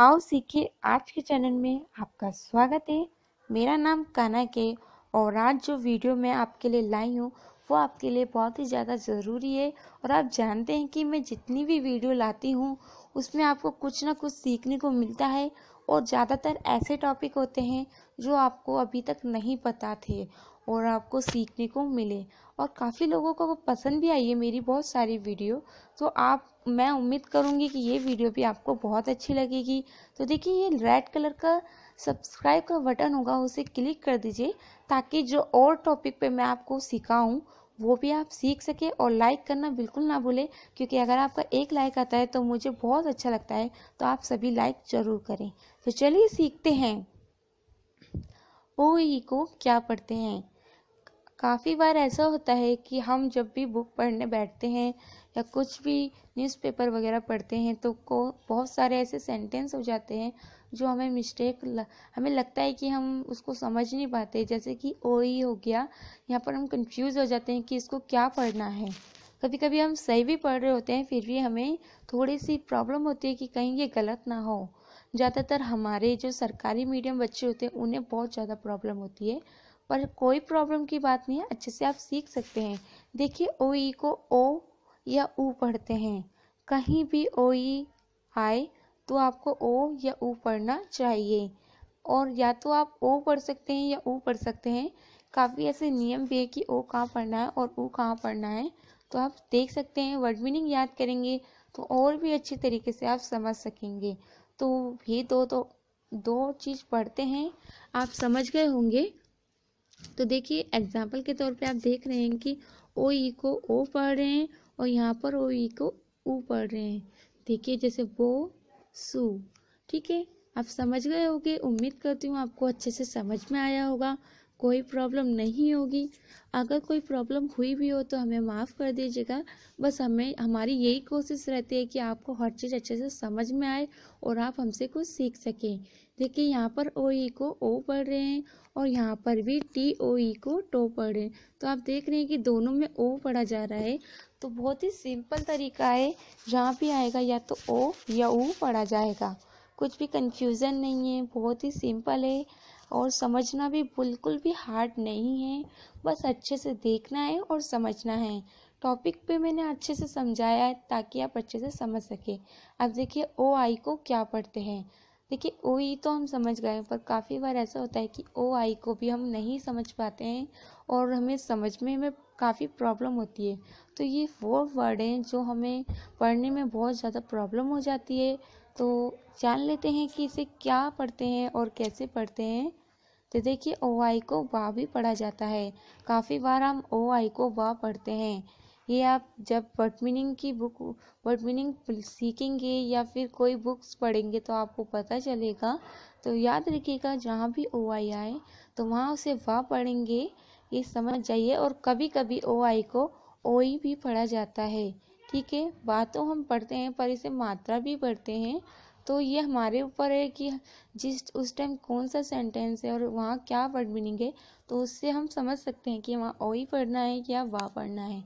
आओ सीखे आज के चैनल में आपका स्वागत है मेरा नाम कनक है और आज जो वीडियो मैं आपके लिए लाई हूँ वो आपके लिए बहुत ही ज़्यादा ज़रूरी है और आप जानते हैं कि मैं जितनी भी वीडियो लाती हूँ उसमें आपको कुछ ना कुछ सीखने को मिलता है और ज़्यादातर ऐसे टॉपिक होते हैं जो आपको अभी तक नहीं पता थे और आपको सीखने को मिले और काफ़ी लोगों को पसंद भी आई है मेरी बहुत सारी वीडियो तो आप मैं उम्मीद करूँगी कि ये वीडियो भी आपको बहुत अच्छी लगेगी तो देखिए ये रेड कलर का सब्सक्राइब का बटन होगा उसे क्लिक कर दीजिए ताकि जो और टॉपिक पे मैं आपको सिखाऊँ वो भी आप सीख सके और लाइक करना बिल्कुल ना भूलें क्योंकि अगर आपका एक लाइक आता है तो मुझे बहुत अच्छा लगता है तो आप सभी लाइक ज़रूर करें तो चलिए सीखते हैं ओ ई को क्या पढ़ते हैं काफ़ी बार ऐसा होता है कि हम जब भी बुक पढ़ने बैठते हैं या कुछ भी न्यूज़पेपर वगैरह पढ़ते हैं तो को बहुत सारे ऐसे सेंटेंस हो जाते हैं जो हमें मिस्टेक ल, हमें लगता है कि हम उसको समझ नहीं पाते जैसे कि ओ ई हो गया यहाँ पर हम कंफ्यूज हो जाते हैं कि इसको क्या पढ़ना है कभी कभी हम सही भी पढ़ रहे होते हैं फिर भी हमें थोड़ी सी प्रॉब्लम होती है कि कहीं ये गलत ना हो ज़्यादातर हमारे जो सरकारी मीडियम बच्चे होते हैं उन्हें बहुत ज़्यादा प्रॉब्लम होती है पर कोई प्रॉब्लम की बात नहीं है अच्छे से आप सीख सकते हैं देखिए ओ ई को ओ या ऊ पढ़ते हैं कहीं भी ओ ई आए तो आपको ओ या ऊ पढ़ना चाहिए और या तो आप ओ पढ़ सकते हैं या ऊ पढ़ सकते हैं काफ़ी ऐसे नियम भी है कि ओ कहाँ पढ़ना है और ऊ कहाँ पढ़ना है तो आप देख सकते हैं वर्ड मीनिंग याद करेंगे तो और भी अच्छी तरीके से आप समझ सकेंगे तो भी दो तो दो चीज़ पढ़ते हैं आप समझ गए होंगे तो देखिए एग्जाम्पल के तौर पे आप देख रहे हैं कि ओ ई को ओ पढ़ रहे हैं और यहाँ पर ओ ई को ऊ पढ़ रहे हैं देखिए जैसे वो सू ठीक है आप समझ गए होगे उम्मीद करती हूँ आपको अच्छे से समझ में आया होगा कोई प्रॉब्लम नहीं होगी अगर कोई प्रॉब्लम हुई भी हो तो हमें माफ़ कर दीजिएगा बस हमें हमारी यही कोशिश रहती है कि आपको हर चीज़ अच्छे से समझ में आए और आप हमसे कुछ सीख सकें देखिए यहाँ पर ओ ई e को ओ पढ़ रहे हैं और यहाँ पर भी टी ओ ई को टो पढ़ रहे हैं तो आप देख रहे हैं कि दोनों में ओ पढ़ा जा रहा है तो बहुत ही सिंपल तरीका है जहाँ भी आएगा या तो ओ या ऊ पढ़ा जाएगा कुछ भी कंफ्यूजन नहीं है बहुत ही सिंपल है और समझना भी बिल्कुल भी हार्ड नहीं है बस अच्छे से देखना है और समझना है टॉपिक पे मैंने अच्छे से समझाया है ताकि आप अच्छे से समझ सकें अब देखिए ओ आई को क्या पढ़ते हैं देखिए ओ ई तो हम समझ गए पर काफ़ी बार ऐसा होता है कि ओ आई को भी हम नहीं समझ पाते हैं और हमें समझ में हमें काफ़ी प्रॉब्लम होती है तो ये वो वर्ड हैं जो हमें पढ़ने में बहुत ज़्यादा प्रॉब्लम हो जाती है तो जान लेते हैं कि इसे क्या पढ़ते हैं और कैसे पढ़ते हैं तो देखिए ओ आई को वाह भी पढ़ा जाता है काफ़ी बार हम ओ आई को वाह पढ़ते हैं ये आप जब वर्ड मीनिंग की बुक वर्ड मीनिंग सीखेंगे या फिर कोई बुक्स पढ़ेंगे तो आपको पता चलेगा तो याद रखिएगा जहाँ भी ओ आई आए तो वहाँ उसे वाह पढ़ेंगे ये समझ जाइए और कभी कभी ओ आई को ओई e भी पढ़ा जाता है ठीक है बातों तो हम पढ़ते हैं पर इसे मात्रा भी पढ़ते हैं तो ये हमारे ऊपर है कि जिस उस टाइम कौन सा सेंटेंस है और वहाँ क्या वर्ड मीनिंग है तो उससे हम समझ सकते हैं कि वहाँ ओई e पढ़ना है या वाह पढ़ना है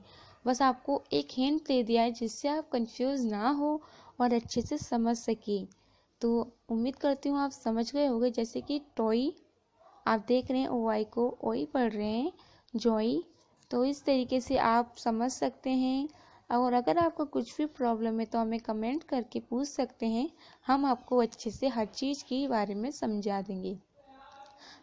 बस आपको एक हिंट दे दिया है जिससे आप कंफ्यूज ना हो और अच्छे से समझ सकें तो उम्मीद करती हूँ आप समझ गए होंगे जैसे कि टॉय आप देख रहे हैं ओ आई को ओई पढ़ रहे हैं जॉई तो इस तरीके से आप समझ सकते हैं और अगर आपको कुछ भी प्रॉब्लम है तो हमें कमेंट करके पूछ सकते हैं हम आपको अच्छे से हर चीज़ के बारे में समझा देंगे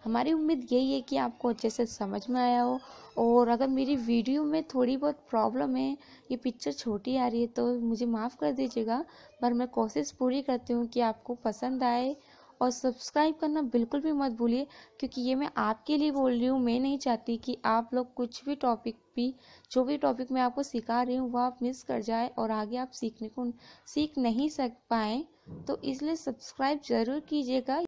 हमारी उम्मीद यही है कि आपको अच्छे से समझ में आया हो और अगर मेरी वीडियो में थोड़ी बहुत प्रॉब्लम है ये पिक्चर छोटी आ रही है तो मुझे माफ़ कर दीजिएगा पर मैं कोशिश पूरी करती हूँ कि आपको पसंद आए और सब्सक्राइब करना बिल्कुल भी मत भूलिए क्योंकि ये मैं आपके लिए बोल रही हूँ मैं नहीं चाहती कि आप लोग कुछ भी टॉपिक भी जो भी टॉपिक मैं आपको सिखा रही हूँ वो आप मिस कर जाए और आगे आप सीखने को सीख नहीं सक पाएँ तो इसलिए सब्सक्राइब ज़रूर कीजिएगा